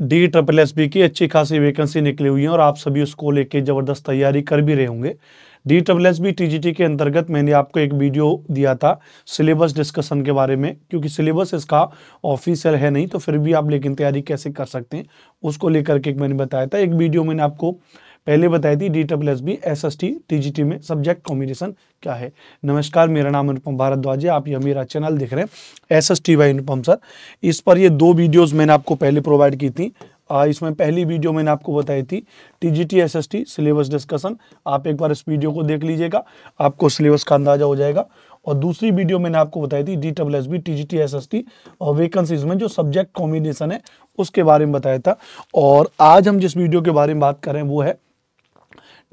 D triple S B की अच्छी खासी वैकेंसी निकली हुई है और आप सभी उसको लेके ज़बरदस्त तैयारी कर भी रहे होंगे D triple S B T के अंतर्गत मैंने आपको एक वीडियो दिया था सिलेबस डिस्कशन के बारे में क्योंकि सिलेबस इसका ऑफिशियल है नहीं तो फिर भी आप लेकिन तैयारी कैसे कर सकते हैं उसको लेकर के एक मैंने बताया था एक वीडियो मैंने आपको पहले बताई थी D W S B S S T T G T में सब्जेक्ट कॉम्बिनेशन क्या है नमस्कार मेरा नाम अनुपम भारद्वाज है आप ये मेरा चैनल देख रहे हैं S S T Y Anupam sir इस पर ये दो वीडियोज़ मैंने आपको पहले प्रोवाइड की थी इसमें पहली वीडियो मैंने आपको बताई थी T G T S S T syllabus discussion आप एक बार इस वीडियो को देख लीजिएगा आपको सिलेबस का अंदाजा हो जाएगा और दूसरी वीडियो मैंने आपको बताई थी D W S B T G T S S T और वेकेंसीज में जो सब्जेक्ट कॉम्बिनेशन है उसके बारे में बताया था और आज हम जिस वीडियो के बारे में बात करें वो है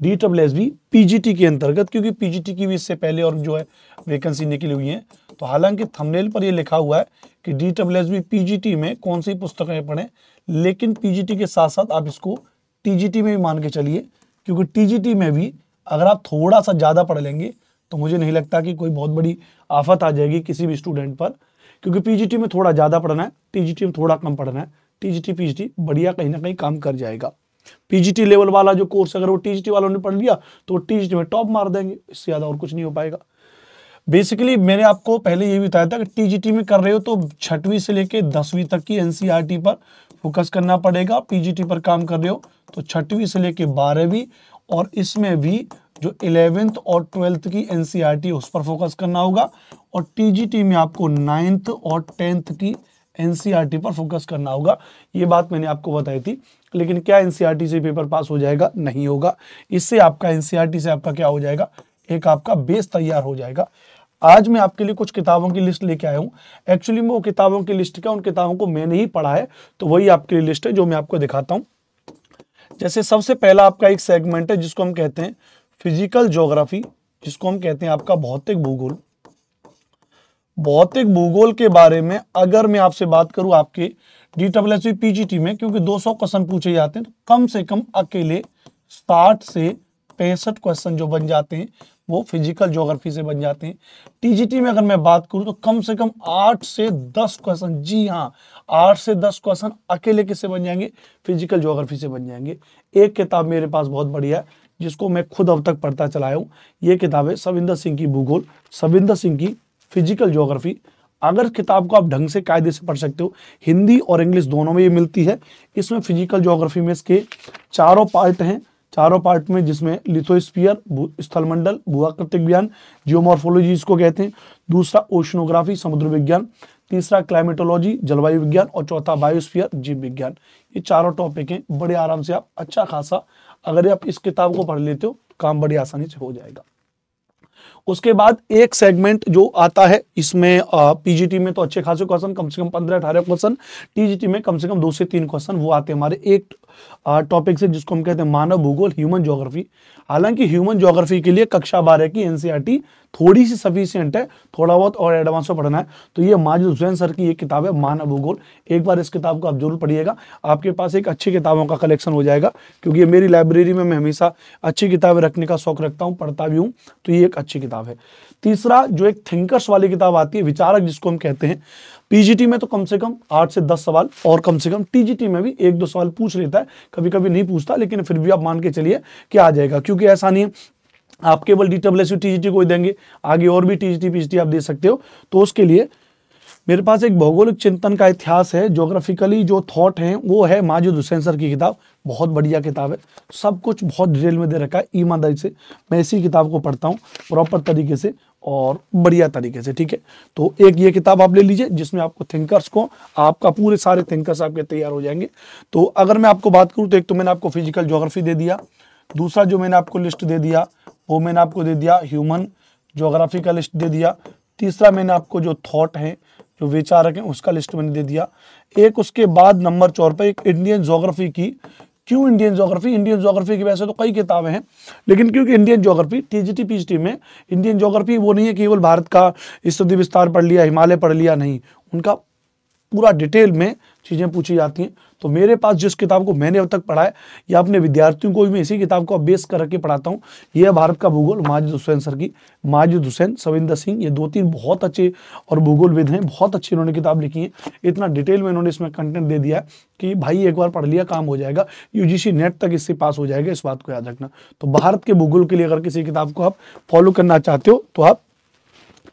डी एस बी पीजीटी के अंतर्गत क्योंकि पीजीटी की भी इससे पहले और जो है वैकेंसी निकली हुई है तो हालांकि थंबनेल पर ये लिखा हुआ है कि डी एस बी पीजीटी में कौन सी पुस्तकें पढ़े लेकिन पीजीटी के साथ साथ आप इसको टीजीटी में भी मान के चलिए क्योंकि टीजीटी में भी अगर आप थोड़ा सा ज़्यादा पढ़ लेंगे तो मुझे नहीं लगता कि कोई बहुत बड़ी आफत आ जाएगी किसी भी स्टूडेंट पर क्योंकि पीजीटी में थोड़ा ज़्यादा पढ़ना है टीजीटी में थोड़ा कम पढ़ना है टीजीटी पीजीटी बढ़िया कहीं ना कहीं काम कर जाएगा पीजीटी लेवल वाला जो कोर्स अगर वो टीजीटी वालों ने पढ़ लिया तो टीजीटी में टॉप मार देंगे इससे ज़्यादा और कुछ नहीं हो पाएगा बेसिकली मैंने आपको पहले ये भी बताया था कि टीजीटी में कर रहे हो तो छठवीं से लेकर दसवीं तक की एनसीईआरटी e पर फोकस करना पड़ेगा पीजीटी पर काम कर रहे हो तो छठवीं से लेकर बारहवीं और इसमें भी जो इलेवेंथ और ट्वेल्थ की एनसीईआरटी e उस पर फोकस करना होगा और टीजीटी में आपको नाइन्थ और टेंथ की एनसीईआरटी पर फोकस करना होगा ये बात मैंने आपको बताई थी लेकिन क्या एनसीईआरटी से पेपर पास हो जाएगा नहीं होगा इससे आपका एनसीईआरटी से आपका क्या हो जाएगा एक आपका बेस तैयार हो जाएगा आज मैं आपके लिए कुछ किताबों की लिस्ट लेके आया हूँ एक्चुअली में वो किताबों की लिस्ट क्या उन किताबों को मैंने ही पढ़ा है तो वही आपके लिए लिस्ट है जो मैं आपको दिखाता हूँ जैसे सबसे पहला आपका एक सेगमेंट है जिसको हम कहते हैं फिजिकल जोग्राफी जिसको हम कहते हैं आपका भौतिक भूगोल भौतिक भूगोल के बारे में अगर मैं आपसे बात करूं आपके डी डब्ल्यू एस पीजीटी में क्योंकि 200 क्वेश्चन पूछे जाते हैं तो कम से कम अकेले साठ से पैंसठ क्वेश्चन जो बन जाते हैं वो फिजिकल ज्योग्राफी से बन जाते हैं टीजीटी में अगर मैं बात करूं तो कम से कम आठ से दस क्वेश्चन जी हाँ आठ से दस क्वेश्चन अकेले किससे बन जाएंगे फिजिकल ज्योग्राफी से बन जाएंगे एक किताब मेरे पास बहुत बढ़िया है जिसको मैं खुद अब तक पढ़ता चलाया हूँ ये किताब है सविंदर सिंह की भूगोल सविंदर सिंह की फिजिकल ज्योग्राफी अगर किताब को आप ढंग से कायदे से पढ़ सकते हो हिंदी और इंग्लिश दोनों में ये मिलती है इसमें फिजिकल ज्योग्राफी में इसके चारों पार्ट हैं चारों पार्ट में जिसमें लिथोस्पियर स्थलमंडल भूआकृतिक ज्ञान जियोमॉर्फोलॉजी इसको कहते हैं दूसरा ओशनोग्राफी समुद्र विज्ञान तीसरा क्लाइमेटोलॉजी जलवायु विज्ञान और चौथा बायोस्फीयर जीव विज्ञान ये चारों टॉपिक हैं बड़े आराम से आप अच्छा खासा अगर आप इस किताब को पढ़ लेते हो काम बड़ी आसानी से हो जाएगा उसके बाद एक सेगमेंट जो आता है इसमें पीजीटी में तो अच्छे खासे क्वेश्चन कम से कम पंद्रह अठारह क्वेश्चन टीजीटी में कम से कम दो से तीन क्वेश्चन वो आते हैं हमारे एक टॉपिक से जिसको हम कहते हैं मानव भूगोल ह्यूमन ज्योग्राफी हालांकि ह्यूमन ज्योग्राफी के लिए कक्षा बारह की एनसीआरटी e थोड़ी सी सफिशियंट है थोड़ा बहुत और एडवांस में पढ़ना है तो ये माजिद हुसैन सर की ये किताब है मानव भूगोल एक बार इस किताब को आप जरूर पढ़िएगा आपके पास एक अच्छी किताबों का कलेक्शन हो जाएगा क्योंकि मेरी लाइब्रेरी में मैं हमेशा अच्छी किताबें रखने का शौक रखता हूँ पढ़ता भी हूँ तो ये एक अच्छी किताब किताब है तीसरा जो एक थिंकर्स वाली किताब आती है विचारक जिसको हम कहते हैं पीजीटी में तो कम से कम आठ से दस सवाल और कम से कम टीजीटी में भी एक दो सवाल पूछ लेता है कभी कभी नहीं पूछता लेकिन फिर भी आप मान के चलिए कि आ जाएगा क्योंकि ऐसा नहीं है आप केवल डी डब्ल्यू टीजीटी को ही देंगे आगे और भी टीजीटी पीजीटी आप दे सकते हो तो उसके लिए मेरे पास एक भौगोलिक चिंतन का इतिहास है जोग्राफिकली जो थॉट हैं वो है माजिद हुसैन सर की किताब बहुत बढ़िया किताब है सब कुछ बहुत डिटेल में दे रखा है ईमानदारी से मैं इसी किताब को पढ़ता हूँ प्रॉपर तरीके से और बढ़िया तरीके से ठीक है तो एक ये किताब आप ले लीजिए जिसमें आपको थिंकर्स को आपका पूरे सारे थिंकर्स आपके तैयार हो जाएंगे तो अगर मैं आपको बात करूँ तो एक तो मैंने आपको फिजिकल जोग्राफी दे दिया दूसरा जो मैंने आपको लिस्ट दे दिया वो मैंने आपको दे दिया ह्यूमन जोग्राफी का लिस्ट दे दिया तीसरा मैंने आपको जो थाट हैं जो विचारक हैं उसका लिस्ट मैंने दे दिया एक उसके बाद नंबर चौर पर एक इंडियन जोग्राफी की क्यों इंडियन जोग्राफी इंडियन जोग्राफी की वैसे तो कई किताबें हैं लेकिन क्योंकि इंडियन जोग्राफी टीजीटी पीजीटी में इंडियन जोग्राफी वो नहीं है केवल भारत का स्थिति विस्तार पढ़ लिया हिमालय पढ़ लिया नहीं उनका पूरा डिटेल में चीज़ें पूछी जाती हैं तो मेरे पास जिस किताब को मैंने अब तक पढ़ा है या अपने विद्यार्थियों को भी मैं इसी किताब को बेस करके पढ़ाता हूँ यह है भारत का भूगोल माजिद हुसैन सर की माजिद हुसैन सविंदर सिंह ये दो तीन बहुत अच्छे और भूगोलविद हैं बहुत अच्छी इन्होंने किताब लिखी है इतना डिटेल में इन्होंने इसमें कंटेंट दे दिया कि भाई एक बार पढ़ लिया काम हो जाएगा यू नेट तक इससे पास हो जाएगा इस बात को याद रखना तो भारत के भूगोल के लिए अगर किसी किताब को आप फॉलो करना चाहते हो तो आप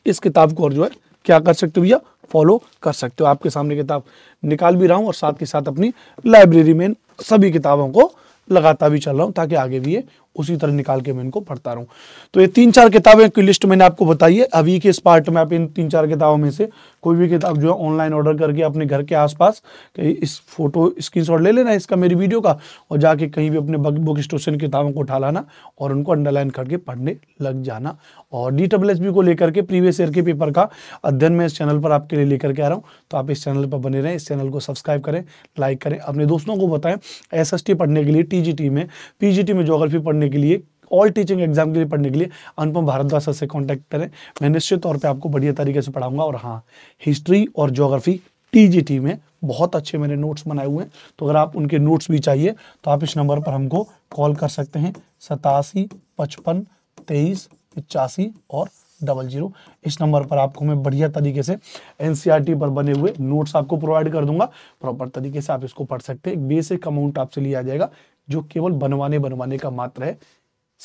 इस किताब को और जो है क्या कर सकते हो भैया फॉलो कर सकते हो आपके सामने किताब निकाल भी रहा हूँ और साथ के साथ अपनी लाइब्रेरी में सभी किताबों को लगाता भी चल रहा हूँ ताकि आगे भी ये उसी तरह निकाल के मैं इनको पढ़ता रहूँ तो ये तीन चार किताबें की लिस्ट मैंने आपको बताई है अभी के इस पार्ट में आप इन तीन चार किताबों में से कोई भी किताब जो है ऑनलाइन ऑर्डर करके अपने घर के आसपास इस फोटो स्क्रीनशॉट ले लेना इसका मेरी वीडियो का और जाके कहीं भी अपने बुक स्टोर से किताबों को उठा लाना और उनको अंडरलाइन करके पढ़ने लग जाना और डी को लेकर के प्रीवियस ईयर के पेपर का अध्ययन मैं इस चैनल पर आपके लिए लेकर के आ रहा हूँ तो आप इस चैनल पर बने रहें इस चैनल को सब्सक्राइब करें लाइक करें अपने दोस्तों को बताएं एस पढ़ने के लिए टी में पी में जोग्राफी पढ़ने पढ़ने के लिए ऑल टीचिंग एग्जाम के लिए पढ़ने के लिए अनुपम भारद्वाज सर से कॉन्टैक्ट करें मैं निश्चित तौर पर आपको बढ़िया तरीके से पढ़ाऊंगा और हाँ हिस्ट्री और जोग्राफी टी में बहुत अच्छे मैंने नोट्स बनाए हुए हैं तो अगर आप उनके नोट्स भी चाहिए तो आप इस नंबर पर हमको कॉल कर सकते हैं सतासी पचपन तेईस पचासी और डबल जीरो इस नंबर पर आपको मैं बढ़िया तरीके से एनसीईआरटी e पर बने हुए नोट्स आपको प्रोवाइड कर दूंगा प्रॉपर तरीके से आप इसको पढ़ सकते हैं बेसिक अमाउंट आपसे लिया जाएगा जो केवल बनवाने बनवाने का मात्र है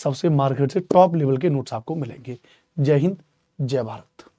सबसे मार्केट से टॉप लेवल के नोट्स आपको मिलेंगे जय हिंद जय भारत